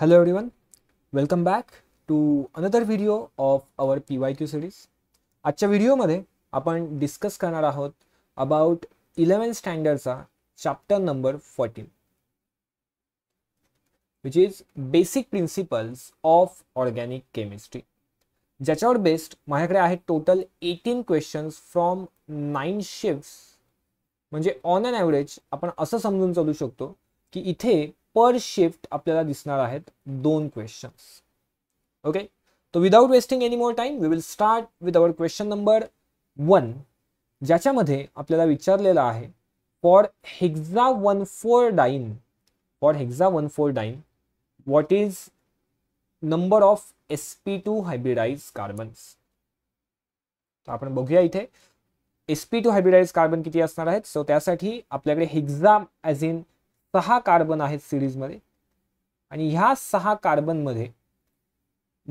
Hello everyone, welcome back to another video of our PYQ series. आजच्या व्हिडिओमध्ये आपण discuss करणार आहोत अबाउट इलेवन स्टँडर्डचा chapter number fourteen which is basic principles of organic chemistry ज्याच्यावर based माझ्याकडे आहे total eighteen questions from nine shifts म्हणजे ऑन अन ॲव्हरेज आपण असं समजून चालू शकतो की इथे पर शिफ्ट आपल्याला दिसणार आहेत दोन क्वेश्चन्स ओके तो without wasting any more time we will start with our question number one ज्याच्यामध्ये आपल्याला विचारलेलं आहे for hexa one four diene for hexa one four diene what is number of S P two hybridize carbons तर आपण बघूया इथे S P two hybridize carbon किती असणार आहेत सो त्यासाठी आपल्याकडे हेक्झा ॲज इन सहा कार्बन आहेत सिरीजमध्ये आणि ह्या सहा कार्बनमध्ये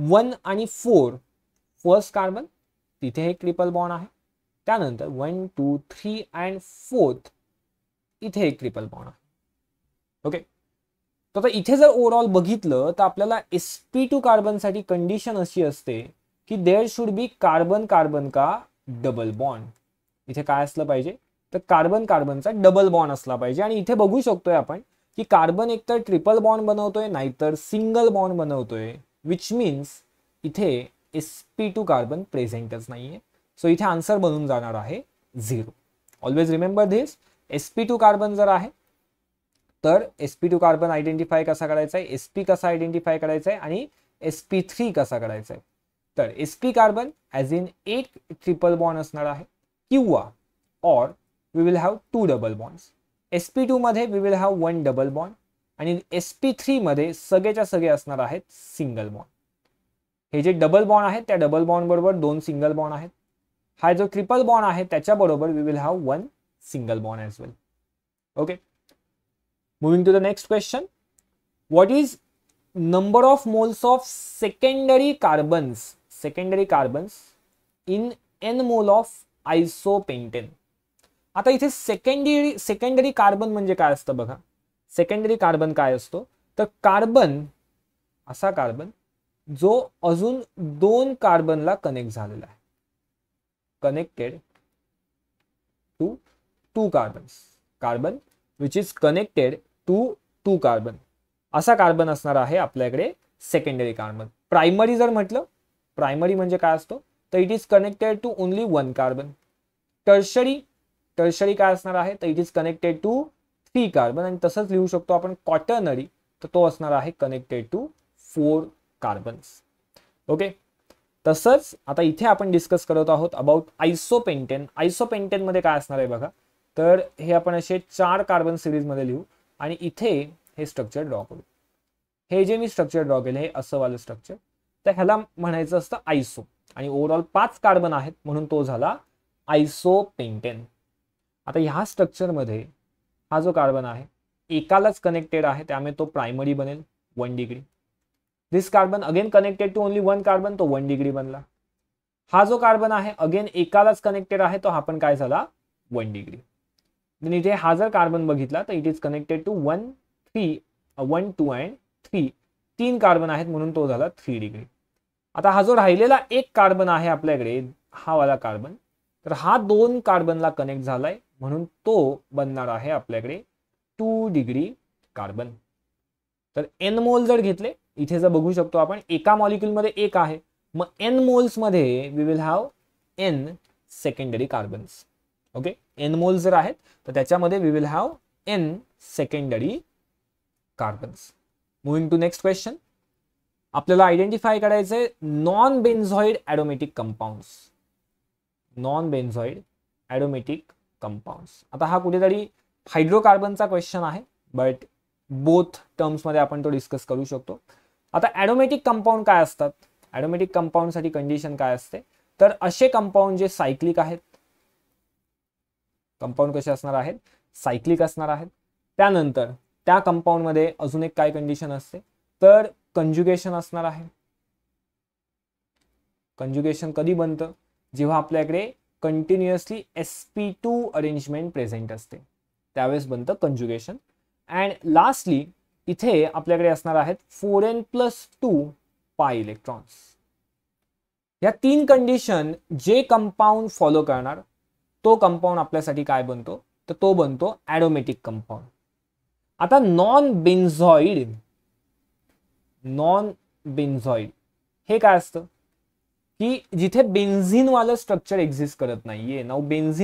वन आणि फोर फर्स्ट कार्बन तिथे हे ट्रिपल बॉन्ड आहे त्यानंतर one two three and fourth इथे एक ट्रिपल बॉन्ड आहे ओके तर आता इथे जर ओवरऑल बघितलं तर आपल्याला एस पी टू कार्बनसाठी कंडिशन अशी असते की there should be carbon carbon का डबल बॉन्ड इथे काय असलं पाहिजे तर कार्बन कार्बनचा डबल बॉन्ड असला पाहिजे आणि इथे बघू शकतोय आपण की कार्बन एकतर ट्रिपल बॉन्ड बनवतोय नाहीतर सिंगल बॉन्ड बनवतोय विच मीन्स इथे एस पी टू कार्बन प्रेझेंटच नाहीये सो इथे आन्सर बनून जाणार आहे zero always remember this S P two carbon जर आहे तर S P two carbon identify कसा करायचा आहे एस पी कसा आयडेंटिफाय करायचा आहे आणि एस पी थ्री कसा करायचा आहे तर S P carbon as in एक ट्रिपल बॉन्ड असणार आहे किंवा or we will have two double bonds S P टूमध्ये we will have one double bond आणि एस पी थ्रीमध्ये सगळेच्या सगळे असणार आहेत सिंगल बॉन्ड हे जे डबल बॉन्ड आहेत त्या डबल बॉन्ड बरोबर दोन सिंगल बॉन्ड आहेत हा जो ट्रिपल बॉन्ड आहे त्याच्याबरोबर we will have one single bond as well okay moving to the next question is number number moles moles of carbons carbons carbons carbons n mole mole of pentane आता इथे secondary secondary carbon म्हणजे काय असतं बघा secondary carbon काय असतो तर carbon असा कार्बन जो अजून दोन कार्बनला कनेक्ट झालेला आहे connected to two carbon carbon which is connected to two carbon असा कार्बन असणार आहे आपल्याकडे सेकंडरी कार्बन प्रायमरी जर म्हटलं प्रायमरी म्हणजे काय असतो तर it is connected to only one carbon tertiary tertiary काय असणार आहे तर it is connected to three carbon आणि तसंच लिहू शकतो आपण कॉटनरी तर तो असणार आहे connected to four carbons okay तसंच आता इथे आपण डिस्कस करत आहोत अबाउट आयसोपेंटेन आयसोपेंटेनमध्ये काय असणार आहे बघा तर हे आपण असे चार कार्बन सिरीजमध्ये लिहू आणि इथे हे स्ट्रक्चर ड्रॉ करू हे जे मी स्ट्रक्चर ड्रॉ केले हे असं वालं स्ट्रक्चर तर ह्याला म्हणायचं असतं आयसो आणि ओव्हरऑल पाच कार्बन आहेत म्हणून तो झाला आयसोपेंटेन आता ह्या स्ट्रक्चरमध्ये हा जो कार्बन आहे एकालाच कनेक्टेड आहे त्यामुळे तो प्रायमरी बनेल one degree this carbon again connected to only one carbon तो वन डिग्री बनला हा जो कार्बन आहे अगेन एकालाच कनेक्टेड आहे तो हा पण काय झाला वन डिग्री इथे हा जर कार्बन बघितला तर it is connected to one three one two and three तीन कार्बन आहेत म्हणून तो झाला थ्री डिग्री आता हा जो राहिलेला एक कार्बन आहे आपल्याकडे हा वाला कार्बन तर हा दोन कार्बनला कनेक्ट झालाय म्हणून तो बनणार आहे आपल्याकडे टू डिग्री कार्बन तर एन मोल जर घेतले इथे जर बघू शकतो आपण एका मॉलिक्युलमध्ये एक आहे मग एन मोल्समध्ये we will have n secondary carbons okay n moles जर आहेत तर त्याच्यामध्ये we will have n secondary carbons moving to next question आपल्याला आयडेंटिफाय करायचंय non benzenoid aromatic compounds non benzenoid aromatic compound आता हा कुठेतरी हायड्रोकार्बनचा क्वेश्चन आहे बट बोथ टर्म्समध्ये आपण तो डिस्कस करू शकतो आता ॲडोमॅटिक कंपाऊंड काय असतात ॲडोमॅटिक कंपाऊंडसाठी कंडिशन काय असते तर असे कंपाऊंड जे सायक्लिक आहेत कंपाऊंड कसे असणार आहेत सायक्लिक असणार आहेत त्यानंतर त्या कंपाऊंडमध्ये अजून एक काय कंडिशन असते तर कंज्युगेशन असणार आहे कंज्युगेशन कधी बनतं जेव्हा आपल्याकडे continuously s P two arrangement present असते त्यावेळेस बनतं कंजुगेशन अँड लास्टली इथे आपल्याकडे असणार आहेत four n plus two pi electrons या तीन कंडिशन जे कंपाऊंड फॉलो करणार तो कंपाऊंड आपल्यासाठी काय बनतो तर तो बनतो ॲडोमॅटिक कंपाऊंड आता नॉन बेन्झॉइड नॉन बेन्झॉइड हे काय असतं की जिथे वाला स्ट्रक्चर एक्झिस्ट करत नाहीये नाव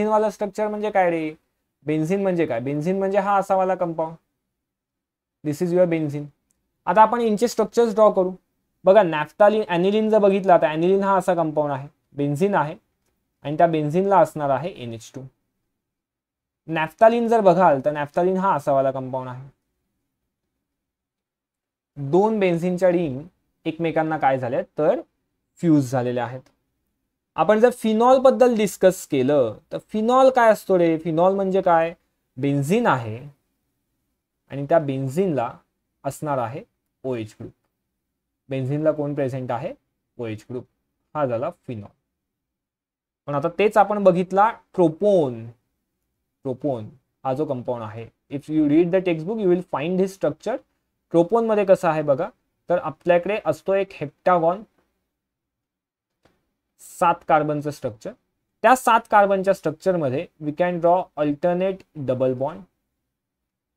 वाला स्ट्रक्चर म्हणजे काय रे बेन्झिन म्हणजे काय बेन्झिन म्हणजे हा असावाला compound this is your benzene आता आपण यांचे स्ट्रक्चर ड्रॉ करू बघा नॅफ्टालिन अॅनिलिन जर बघितला तर अॅनिलिन हा असा कंपाऊंड आहे बेन्झिन आहे आणि त्या बेन्झिनला असणार आहे एन एच टू नॅफ्टालिन जर बघाल तर नॅफ्तालिन हा असावाला कंपाऊंड आहे दोन बेन्झिनच्या रिंग एकमेकांना काय झाल्या तर फ्यूज झालेले आहेत आपण जर फिनॉलबद्दल डिस्कस केलं तर फिनॉल काय असतो रे फिनॉल म्हणजे काय बेन्झिन आहे आणि त्या बेन्झिनला असणार आहे ओ एच ग्रुप बेन्झिनला कोण प्रेझेंट आहे ओ एच ग्रुप हा झाला फिनॉल पण आता तेच आपण बघितला ट्रोपोन ट्रोपोन हा जो कंपाऊंड आहे if you read the textbook you will find his structure ट्रोपोनमध्ये कसं आहे बघा तर आपल्याकडे असतो एक हेप्टागॉन सात कार्बनचं स्ट्रक्चर त्या सात कार्बनच्या स्ट्रक्चरमध्ये we can draw alternate double bond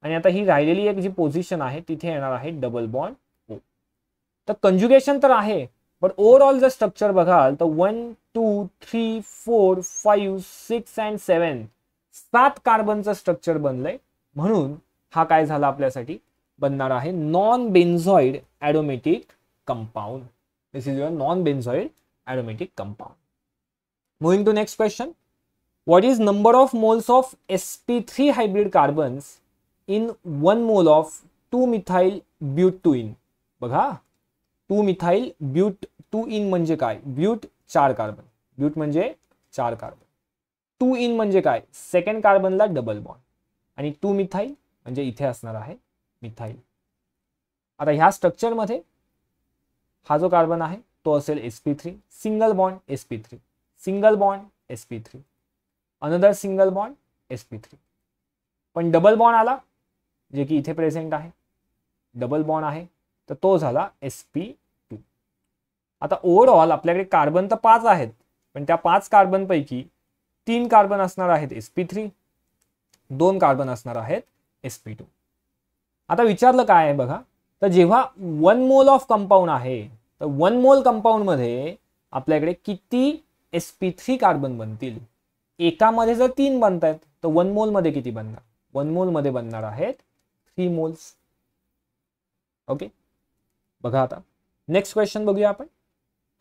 आणि आता ही राहिलेली एक जी पोझिशन आहे तिथे येणार आहे डबल बॉन्ड ओ तर कंज्युगेशन तर आहे बट ओव्हरऑल जर स्ट्रक्चर बघाल तर one two three four five six and seven सात कार्बनचं स्ट्रक्चर बनलंय म्हणून हा काय झाला आपल्यासाठी बनणार आहे non benzenoid aromatic compound this is your non benzenoid aromatic compound. Moving to next question. What is number of moles of sp3 hybrid carbons in 1 mole of 2-methyl butuin? बघा 2-methyl but 2 in म्हणजे काय? But 4 carbon. But म्हणजे 4 carbon 2 in म्हणजे काय? Second कार्बनला double bond. आणि 2-methyl म्हणजे इथे असणार आहे methyl. आता ह्या madhe हा जो कार्बन आहे तो असेल s P three single bond s P three single bond s P three another single bond s P three पण डबल बॉन्ड आला जे की इथे प्रेझेंट आहे डबल बॉन्ड आहे तर तो झाला एस पी टू आता ओव्हरऑल आपल्याकडे कार्बन तर पाच आहेत पण त्या पाच कार्बनपैकी तीन कार्बन असणार आहेत एस पी थ्री दोन कार्बन असणार आहेत एस पी टू आता विचारलं काय आहे बघा तर जेव्हा वन मोल ऑफ कंपाऊंड आहे तर वन मोल कंपाऊंडमध्ये आपल्याकडे किती एस पी थ्री कार्बन बनतील एकामध्ये जर तीन बनत आहेत तर वन मोलमध्ये किती बनणार वन मोलमध्ये बनणार आहेत थ्री मोल्स ओके बघा आता नेक्स्ट क्वेश्चन बघूया आपण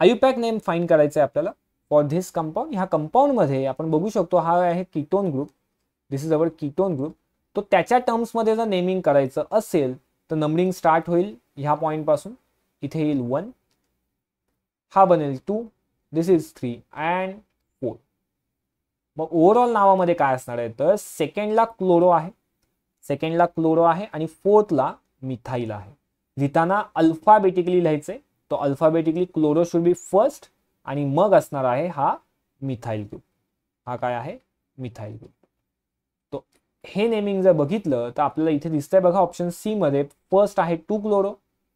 आयुपॅक नेम फाईन करायचं आहे आपल्याला फॉर धिस कंपाऊंड ह्या कंपाऊंडमध्ये आपण बघू शकतो हा आहे ketone group this is our ketone group तो त्याच्या टर्म्समध्ये जर नेमिंग करायचं असेल तर नंबरिंग स्टार्ट होईल ह्या पॉईंटपासून इथे येईल वन हा बनेल two this is three and four मग ओव्हरऑल नावामध्ये काय असणार आहे तर सेकंडला क्लोरो आहे सेकंडला क्लोरो आहे आणि फोर्थला मिथाईल आहे लिहिताना अल्फाबेटिकली लिहायचंय तो alphabetically chloro should be first आणि मग असणार आहे हा मिथाईल ग्रुप हा काय आहे मिथाईल ग्रुप तो हे नेमिंग जर बघितलं तर आपल्याला इथे दिसतंय बघा ऑप्शन सी मध्ये फर्स्ट आहे टू क्लोरो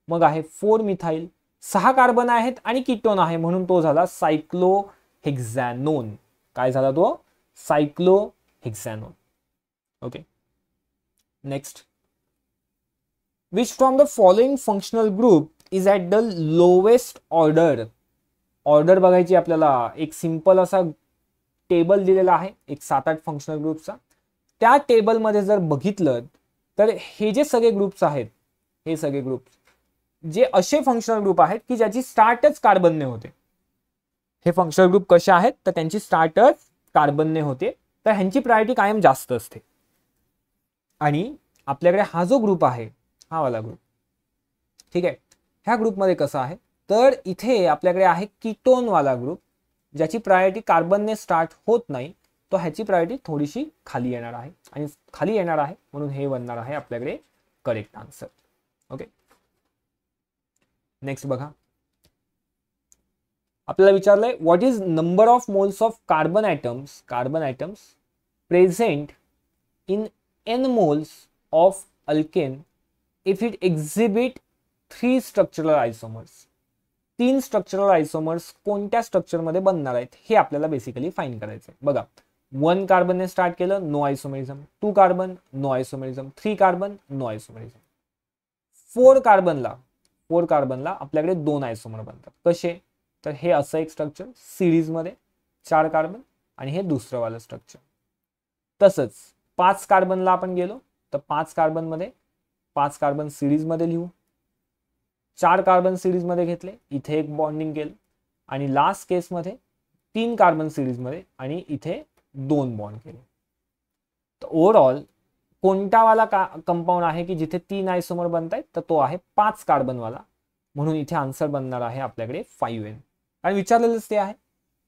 मग आहे फोर मिथाईल सहा कार्बन आहेत आणि किटोन आहे म्हणून तो झाला सायक्लो हेक्झॅनोन काय झाला तो cyclo hexanone okay next which from the following functional group is at the lowest order order बघायची आपल्याला एक सिंपल असा टेबल दिलेला आहे एक सात आठ फंक्शनल ग्रुपचा त्या टेबलमध्ये जर बघितलं तर हे जे सगळे ग्रुप्स आहेत हे सगळे ग्रुप्स जे असे फंक्शनल ग्रुप आहेत की ज्याची स्टार्टच कार्बनने होते हे फंक्शनल ग्रुप कसे आहेत तर त्यांची स्टार्टच कार्बनने होते तर ह्यांची प्रायोरिटी कायम जास्त असते आणि आपल्याकडे हा जो ग्रुप आहे हा वाला ग्रुप ठीक आहे ह्या ग्रुपमध्ये कसं आहे तर इथे आपल्याकडे आहे किटोनवाला ग्रुप ज्याची प्रायोरिटी कार्बनने स्टार्ट होत नाही तो ह्याची प्रायोरिटी थोडीशी खाली येणार आहे आणि खाली येणार आहे म्हणून हे बनणार आहे आपल्याकडे करेक्ट आन्सर ओके नेक्स्ट बघा आपल्याला विचारलंय what is number of moles of carbon atoms carbon atoms present in n moles of alkane if it exhibit three structural isomers तीन स्ट्रक्चरल आयसोमर्स कोणत्या स्ट्रक्चरमध्ये बनणार आहेत हे आपल्याला बेसिकली फाईन करायचं आहे बघा वन कार्बनने स्टार्ट केलं no isomerism two carbon no isomerism three carbon no isomerism four कार्बनला फोर कार्बनला आपल्याकडे दोन आयसोमर बनतात कसे तर हे असं एक स्ट्रक्चर सिरीजमध्ये चार कार्बन आणि हे दुसरं वालं स्ट्रक्चर तसंच पाच कार्बनला आपण गेलो तर पाच कार्बन मध्ये पाच कार्बन सिरीजमध्ये लिहू चार कार्बन सिरीजमध्ये घेतले इथे एक बॉन्डिंग केलं आणि लास्ट केसमध्ये तीन कार्बन सिरीजमध्ये आणि इथे दोन बॉन्ड केले तर ओव्हरऑल कोणतावाला का कंपाऊंड आहे की जिथे तीन आय समोर आहेत तर तो आहे पाच कार्बनवाला म्हणून इथे आन्सर बनणार आहे आपल्याकडे फाईव्ह एन कारण विचारलेलंच ते आहे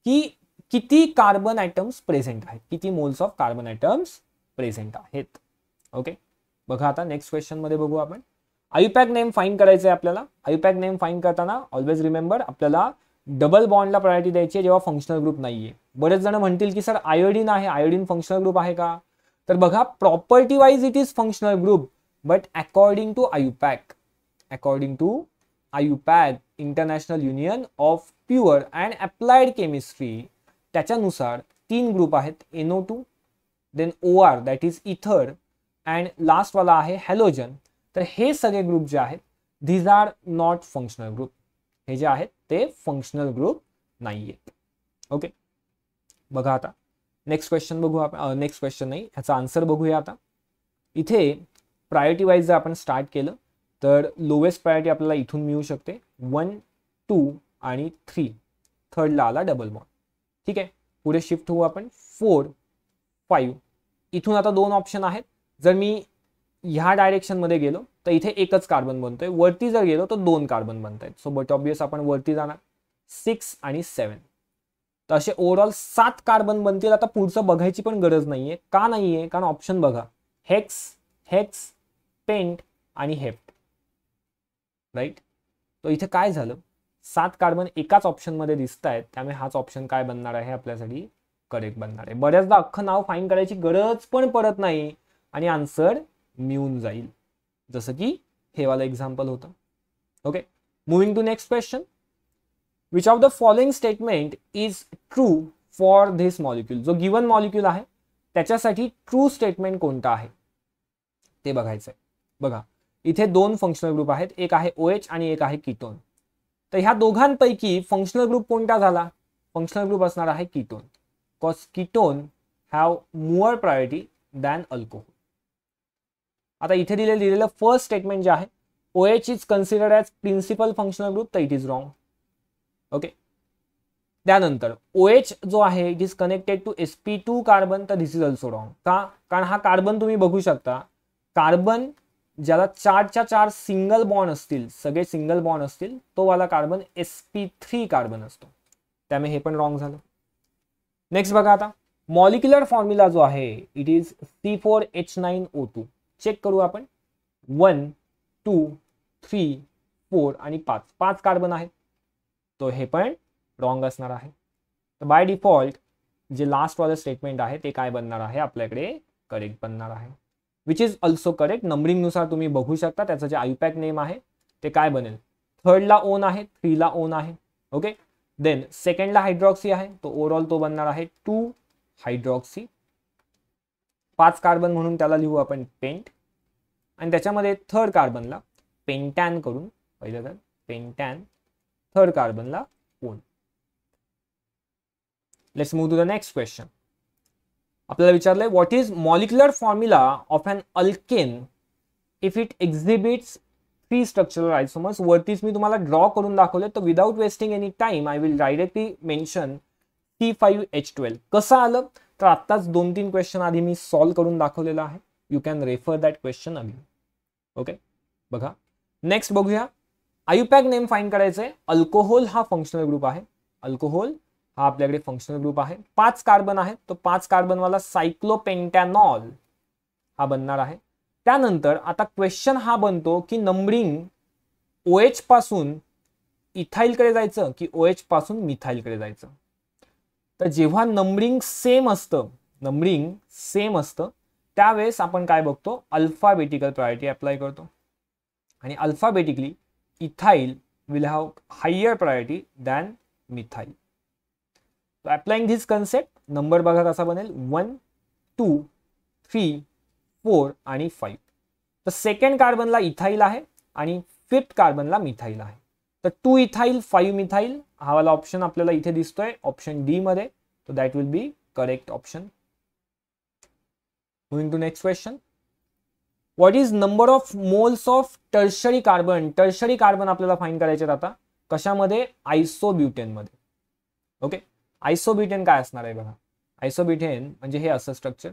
की किती कार्बन आयटम्स प्रेझेंट आहेत किती moles of carbon atoms present आहेत ओके बघा आता नेक्स्ट क्वेश्चन मध्ये बघू आपण आयुपॅक नेम फाईन करायचं आहे आपल्याला आयुपॅक नेम फाईन करताना ऑलवेज रिमेंबर आपल्याला डबल बॉन्डला प्रायोरिटी द्यायची आहे जेव्हा फंक्शनल ग्रुप नाहीये बरेच जण म्हणतील की सर आयोडीन आहे आयोडीन फंक्शनल ग्रुप आहे का तर बघा property wise it is functional group but according to IUPAC according to IUPAC international union of pure and applied chemistry त्याच्यानुसार तीन ग्रुप आहेत N O two then O R that is ether and लास्टवाला आहे halogen तर हे सगळे group जे आहेत these are not functional group हे जे आहेत ते फंक्शनल ग्रुप नाही आहेत ओके बघा आता नेक्स्ट क्वेश्चन बघू आपण नेक्स्ट क्वेश्चन नाही ह्याचा आन्सर बघूया आता इथे प्रायोरिटी वाईज जर आपण स्टार्ट केलं तर लोवेस्ट प्रायोरिटी आपल्याला इथून मिळू शकते वन टू आणि थ्री थर्डला आला डबल बॉन्ड ठीक आहे पुढे शिफ्ट होऊ आपण फोर फाईव्ह इथून आता दोन ऑप्शन आहेत जर मी ह्या डायरेक्शनमध्ये गेलो तर इथे एकच कार्बन बनतोय वरती जर गेलो तर दोन कार्बन बनत आहेत सो बट ऑबियस आपण वरती जाणार सिक्स आणि सेवन तर असे ओव्हरऑल सात कार्बन बनतील आता पुढचं बघायची पण गरज नाहीये का नाहीये कारण ऑप्शन बघा हेक्स हेक्स पेंट आणि हेप्ट राईट तो इथे काय झालं सात कार्बन एकाच ऑप्शनमध्ये दिसत आहेत त्यामुळे हाच ऑप्शन काय बनणार आहे आपल्यासाठी करेक्ट बनणार आहे बऱ्याचदा अख्खं नाव फाईन करायची गरज पण पडत नाही आणि आन्सर मिळून जाईल जसं की हे वाला एक्झाम्पल होतं okay moving to next question which of the following statement is true for this molecule जो गिवन मॉलिक्यूल आहे त्याच्यासाठी ट्रू स्टेटमेंट कोणता आहे ते बघायचं आहे बघा इथे दोन फंक्शनल ग्रुप आहेत एक आहे ओ एच आणि एक आहे किटोन तर ह्या दोघांपैकी फंक्शनल ग्रुप कोणता झाला फंक्शनल ग्रुप असणार आहे ketone because ketone have more priority than alcohol आता इथे दिलेलं दिलेलं फर्स्ट स्टेटमेंट जे आहे O H is considered as principal functional group तर इट इज रॉंग ओके त्यानंतर ओ एच जो आहे it is connected to s P two carbon तर दिस इज ऑल्सो रॉंग का कारण हा कार्बन तुम्ही बघू शकता कार्बन ज्याला चारच्या चार सिंगल बॉन्ड असतील सगळे सिंगल बॉन्ड असतील तो वाला carbon s P three carbon असतो त्यामुळे हे पण रॉंग झालं नेक्स्ट बघा आता मॉलिक्युलर फॉर्म्युला जो आहे it is C four H nine O two check करू आपण वन टू थ्री फोर आणि पाच पाच कार्बन आहेत तो हे पण रॉंग असणार आहे तर बाय डिफॉल्ट जे लास्ट लास्टवालं स्टेटमेंट आहे ते काय बनणार आहे आपल्याकडे करेक्ट बनणार आहे विच इज ऑल्सो करेक्ट नंबरिंगनुसार तुम्ही बघू शकता त्याचं जे आयुपॅक नेम आहे ते काय बनेल थर्डला ओन आहे थ्रीला ओन आहे ओके देन सेकंडला हायड्रॉक्सी आहे तो ओव्हरऑल तो बनणार आहे टू हायड्रॉक्सी पाच कार्बन म्हणून त्याला लिहू आपण पेंट आणि त्याच्यामध्ये थर्ड कार्बनला पेंटॅन करून पहिलं तर पेंटॅन थर्ड कार्बनला let's move to the next question आपल्याला विचारलंय what is molecular formula of an alkane if it exhibits three structural isomers वरतीच मी तुम्हाला ड्रॉ करून दाखवले तर without wasting any time I will directly mention C five H twelve कसं आलं तर आत्ताच दोन तीन क्वेश्चन आधी मी सॉल्व्ह करून दाखवलेला आहे you can refer that question again okay बघा नेक्स्ट बघूया आयुपॅक नेम फाईन करायचं आहे अल्कोहोल हा फंक्शनल ग्रुप आहे अल्कोहोल हा आपल्याकडे फंक्शनल ग्रुप आहे पाच कार्बन आहे तो पाच कार्बनवाला सायक्लोपेंटॅनॉल हा बनणार आहे त्यानंतर आता क्वेश्चन हा बनतो की नंबरिंग ओ एच पासून इथाईलकडे जायचं की ओ एच पासून मिथाईलकडे जायचं तर जेव्हा नंबरिंग सेम असतं नंबरिंग सेम असतं त्यावेळेस आपण काय बघतो अल्फाबेटिकल प्रायोरिटी अप्लाय करतो आणि alphabetically ethyl will have higher priority then methyl So applying this concept, बघा कसा बनेल 1, 2, 3, 4 आणि 5. तर सेकंड कार्बनला इथाईल आहे आणि फिफ्थ कार्बनला मिथाईल आहे तर टू इथाईल फाईव्ह मिथाईल हा वाला ऑप्शन आपल्याला इथे दिसतोय ऑप्शन डी मध्ये that will be correct option going to next question what is number of moles of tertiary carbon tertiary carbon आपल्याला फाईन करायचे आता कशामध्ये आयसोब्युटेनमध्ये ओके आयसोब्युटेन काय असणार आहे बघा आयसोब्युटेन म्हणजे हे असं structure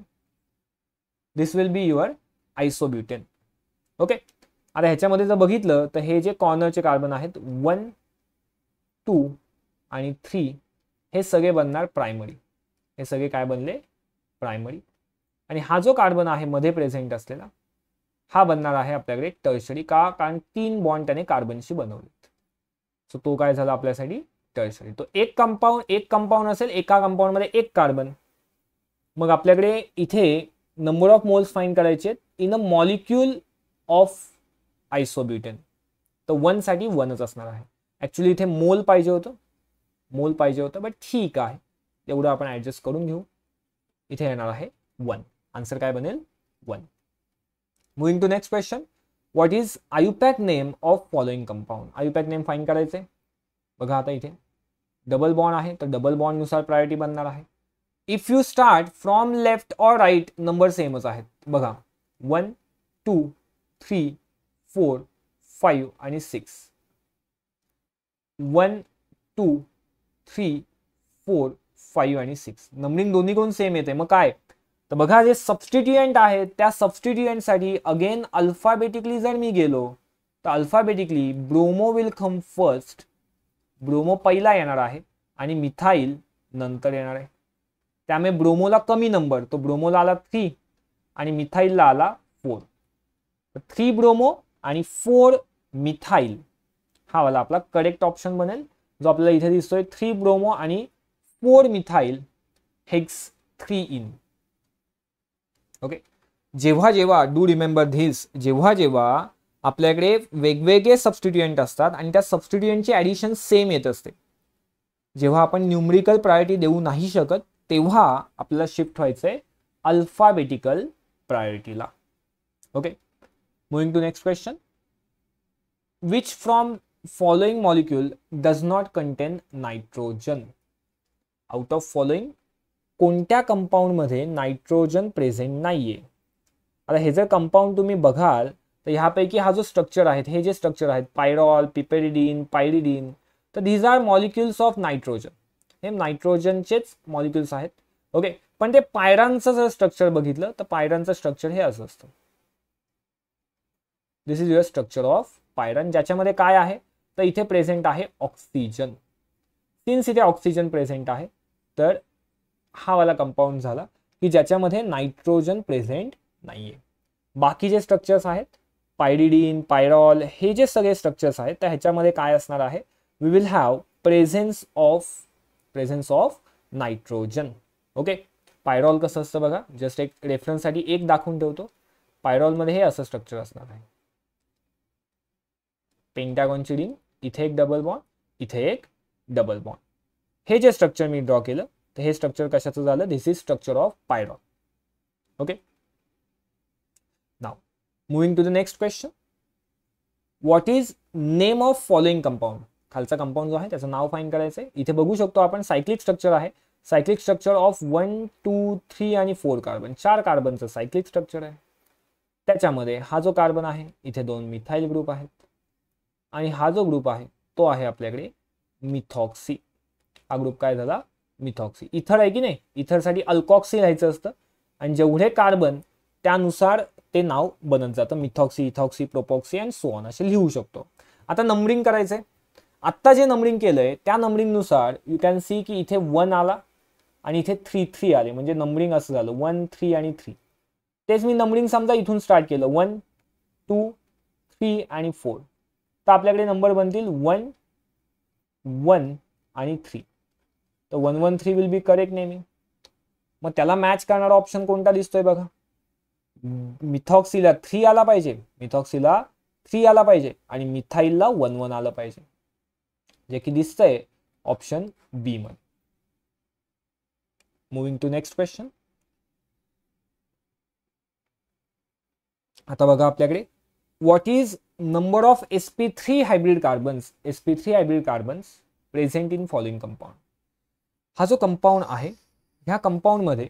this will be your isobutane okay आता ह्याच्यामध्ये जर बघितलं तर हे जे कॉर्नरचे कार्बन आहेत वन टू आणि थ्री हे सगळे बनणार प्रायमरी हे सगळे काय बनले प्रायमरी आणि हा जो कार्बन आहे मध्ये प्रेझेंट असलेला हा बनणार आहे आपल्याकडे टर्शरी का कारण तीन बॉन्ड त्याने कार्बनशी बनवलेत सो तो काय झाला आपल्यासाठी टर्शरी तो एक कंपाऊंड एक कंपाऊंड असेल एका कंपाऊंडमध्ये एक कार्बन मग आपल्याकडे इथे नंबर ऑफ मोल्स फाईन करायचे in a molecule of isobutane तर वनसाठी वनच असणार आहे ॲक्च्युली इथे मोल पाहिजे होतं मोल पाहिजे होतं बट ठीक आहे तेवढं आपण ॲडजस्ट करून घेऊ इथे येणार आहे वन आन्सर काय बनेल one Moving to next question what is IUPAC name of following compound IUPAC name find कराए बता आता डबल बॉन्ड है तो डबल बॉन्डनुसार प्रायोरिटी रहा है if you start from left और राइट नंबर सेमच one two three four five आणि six one two three four five आणि सिक्स नंबरिंग दोनों कोण सेम येते मग काय तर बघा जे सबस्टिट्युएंट आहेत त्या सबस्टिट्युएंटसाठी अगेन अल्फाबेटिकली जर मी गेलो तर alphabetically bromo will come first bromo पहिला येणार आहे आणि मिथाईल नंतर येणार आहे त्यामुळे ब्रोमोला कमी नंबर तो ब्रोमोला आला थ्री आणि मिथाईलला आला फोर थ्री ब्रोमो आणि फोर मिथाईल हा वाला आपला करेक्ट ऑप्शन बनेल जो आपल्याला इथे दिसतोय थ्री ब्रोमो आणि four methyl hex three ene okay जेव्हा जेव्हा डू रिमेंबर धिस जेव्हा जेव्हा आपल्याकडे वेगवेगळे सबस्टिट्युएंट असतात आणि त्या सबस्टिट्युएंटचे ॲडिशन सेम येत असते जेव्हा आपण न्यूमरिकल प्रायोरिटी देऊ नाही शकत तेव्हा आपल्याला शिफ्ट व्हायचं आहे अल्फाबेटिकल प्रायोरिटीला okay moving to next question which from following molecule does not contain nitrogen out of following कोणत्या कंपाऊंडमध्ये नायट्रोजन प्रेझेंट नाहीये आता हे जर कंपाऊंड तुम्ही बघाल तर ह्यापैकी हा जो स्ट्रक्चर आहेत हे जे स्ट्रक्चर आहेत पायरॉल पिपेरिडिन पायरिडीन तर these are molecules of nitrogen हे नायट्रोजनचेच मॉलिक्युल्स आहेत ओके पण ते पायरांचं जर स्ट्रक्चर बघितलं तर पायरांचं स्ट्रक्चर हे असं असतं this is your structure of pyran ज्याच्यामध्ये काय आहे तर इथे प्रेझेंट आहे ऑक्सिजन सिन्स इथे ऑक्सिजन प्रेझेंट आहे तर हा वाला कंपाऊंड झाला की ज्याच्यामध्ये नायट्रोजन प्रेझेंट नाहीये जे स्ट्रक्चर्स आहेत पायडिडीन पायरॉल हे जे सगळे स्ट्रक्चर्स आहेत त्या ह्याच्यामध्ये काय असणार आहे we will have presence of presence of nitrogen okay pyrrole कसं असतं बघा जस्ट एक रेफरन्ससाठी एक दाखवून ठेवतो पायरॉलमध्ये हे असं स्ट्रक्चर असणार आहे पेंटागॉनची इथे एक डबल बॉन्ड इथे एक डबल बॉन्ड हे जे स्ट्रक्चर मी ड्रॉ केलं तर हे स्ट्रक्चर कशाचं झालं this is structure of pyrone okay नाव moving to the next question what is name of following compound खालचा कंपाऊंड जो आहे त्याचं नाव फाईन करायचं आहे इथे बघू शकतो आपण सायक्लिक स्ट्रक्चर आहे cyclic structure of one two three आणि फोर कार्बन चार कार्बनचं सायक्लिक स्ट्रक्चर आहे त्याच्यामध्ये हा जो कार्बन आहे इथे दोन मिथाईल ग्रुप आहेत आणि हा जो ग्रुप आहे तो आहे आपल्याकडे मिथॉक्सी हा ग्रुप काय झाला मिथॉक्सी इथर आहे की नाही इथरसाठी अल्कॉक्सी लिहायचं असतं आणि जेवढे कार्बन त्यानुसार ते नाव बनत जातं मिथॉक्सी इथॉक्सी प्रोपॉक्सी अँड सोन असे लिहू शकतो आता नंबरिंग करायचंय आत्ता जे नंबरिंग केलंय त्या नंबरिंगनुसार यू कॅन सी की इथे वन आला आणि इथे थ्री थ्री आले म्हणजे नंबरिंग असं झालं वन थ्री आणि थ्री तेच मी नंबरिंग समजा इथून स्टार्ट केलं वन टू थ्री आणि फोर तर आपल्याकडे नंबर बनतील वन वन आणि थ्री तर one one three will be correct naming मग त्याला मॅच करणारा ऑप्शन कोणता दिसतोय बघा मिथॉक्सीला थ्री आला पाहिजे मिथॉक्सीला थ्री आला पाहिजे आणि मिथाईलला वन वन आलं पाहिजे जे की दिसतंय ऑप्शन बी मन मुव्हिंग टू नेक्स्ट क्वेश्चन आता बघा आपल्याकडे what is number of p three hybrid carbons p three hybrid carbons present in following compound हा जो कंपाऊंड आहे ह्या कंपाऊंडमध्ये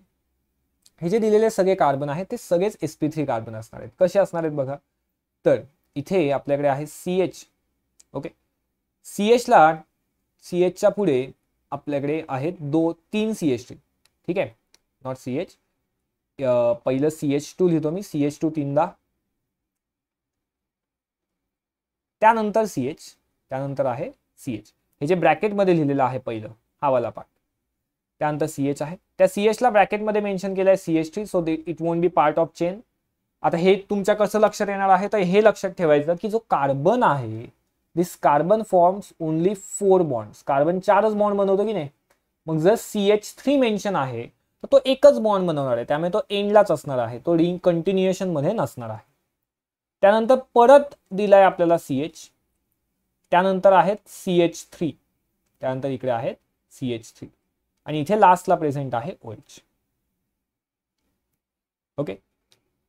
हे जे दिलेले सगळे कार्बन आहेत ते सगळेच एस पी थ्री कार्बन असणार आहेत कसे असणार आहेत बघा तर इथे आपल्याकडे आहे सी एच ओके सी एचला सी एचच्या पुढे आपल्याकडे आहेत दो तीन सी एच टी ठीक आहे नॉट सी एच पहिलं सी एच टू लिहितो मी सी एच टू तीनदा त्यानंतर सी एच त्यानंतर आहे सी एच हे जे ब्रॅकेटमध्ये लिहिलेलं आहे पहिलं हा वाला पार्ट त्यानंतर सी एच आहे त्या सी एचला ब्रॅकेटमध्ये मेन्शन केलं आहे C H T so it won't be part of chain आता हे तुमच्या कसं लक्षात येणार आहे तर हे लक्षात ठेवायचं की जो कार्बन आहे this carbon forms only four bonds carbon चारच बॉन्ड बनवतो की नाही मग जर सी एच थ्री मेन्शन आहे तर तो एकच बॉन्ड बनवणार आहे त्यामुळे तो एंडलाच असणार आहे तो रिंग कंटिन्युएशनमध्ये नसणार आहे त्यानंतर परत दिलाय आपल्याला सी एच त्यानंतर आहेत सी एच थ्री त्यानंतर इकडे आहेत सी एच थ्री आणि इथे लास्टला प्रेझेंट आहे ओ ओके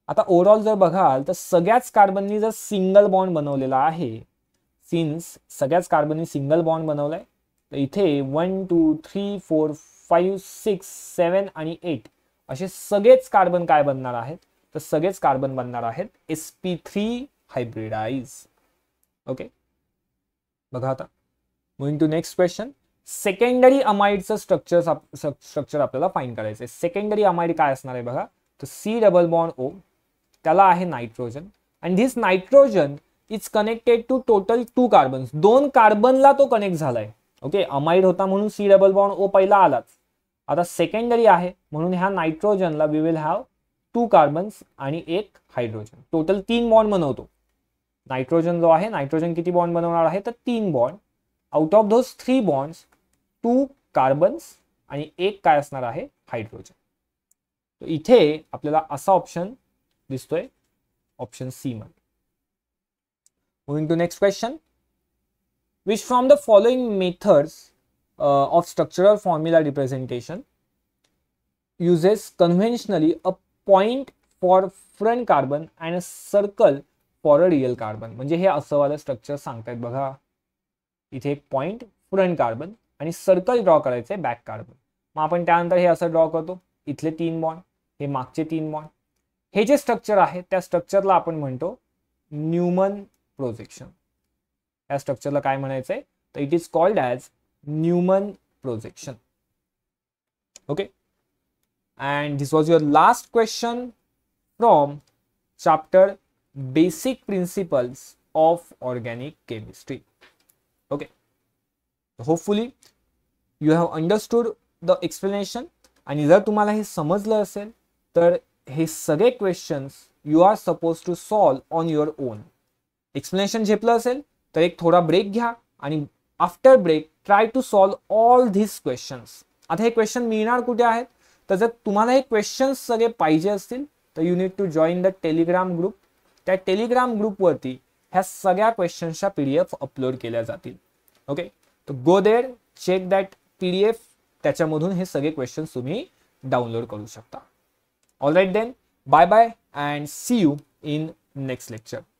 आता ओव्हरऑल जर बघाल तर सगळ्याच कार्बननी जर सिंगल बॉन्ड बनवलेला आहे सिन्स सगळ्याच कार्बननी सिंगल बॉन्ड बनवलाय तर इथे one two three four five six seven आणि एट असे सगळेच कार्बन काय बनणार आहेत तर सगळेच कार्बन बनणार आहेत S P three hybridise okay बघा आता going to next question secondary अमाइडचं स्ट्रक्चर स्ट्रक्चर आपल्याला फाईन करायचंय आहे सेकंडरी अमाइड काय असणार आहे बघा तर सी डबल बॉन्ड ओ त्याला आहे nitrogen and this nitrogen is connected to total two carbons दोन कार्बनला तो कनेक्ट झालाय ओके अमाइड होता म्हणून सी डबल बॉन्ड ओ पहिला आलाच आता सेकेंडरी आहे म्हणून ह्या नायट्रोजनला we will have two carbons आणि एक हायड्रोजन टोटल तीन बॉन्ड बनवतो नायट्रोजन जो आहे नायट्रोजन किती बॉन्ड बनवणार आहे तर तीन bond out of those three bonds two carbons आणि एक काय असणार आहे हायड्रोजन इथे आपल्याला असा ऑप्शन दिसतोय ऑप्शन सी मध्ये moving to next question which from the following methods of structural formula representation uses conventionally a point for front carbon and a circle for a carbon म्हणजे हे असं वालं स्ट्रक्चर सांगतायत बघा इथे एक पॉइंट फ्रंट कार्बन आणि सर्कल ड्रॉ करायचं आहे बॅक कार्डवर मग आपण त्यानंतर हे असं ड्रॉ करतो इथले तीन बॉन्ड हे मागचे तीन बॉन्ड हे जे स्ट्रक्चर आहे त्या स्ट्रक्चरला आपण म्हणतो न्यूमन प्रोजेक्शन या स्ट्रक्चरला काय म्हणायचं आहे तर it is called as Newman projection okay and this was your last question from chapter basic principles of organic chemistry okay hopefully you have understood the explanation आणि जर तुम्हाला हे समजलं असेल तर हे सगळे questions you are suppose to solve on your own explanation झेपलं असेल तर एक थोडा ब्रेक घ्या आणि after break try to solve all this questions आता हे क्वेश्चन मिळणार कुठे आहेत तर जर तुम्हाला हे क्वेश्चन्स सगळे पाहिजे असतील तर you need to join the Telegram group त्या टेलिग्राम ग्रुपवरती ह्या सगळ्या क्वेश्चन्सच्या पी डी एफ अपलोड केल्या जातील ओके तर go there check that PDF त्याच्यामधून हे सगळे क्वेश्चन तुम्ही डाउनलोड करू शकता all then bye bye and see you in next lecture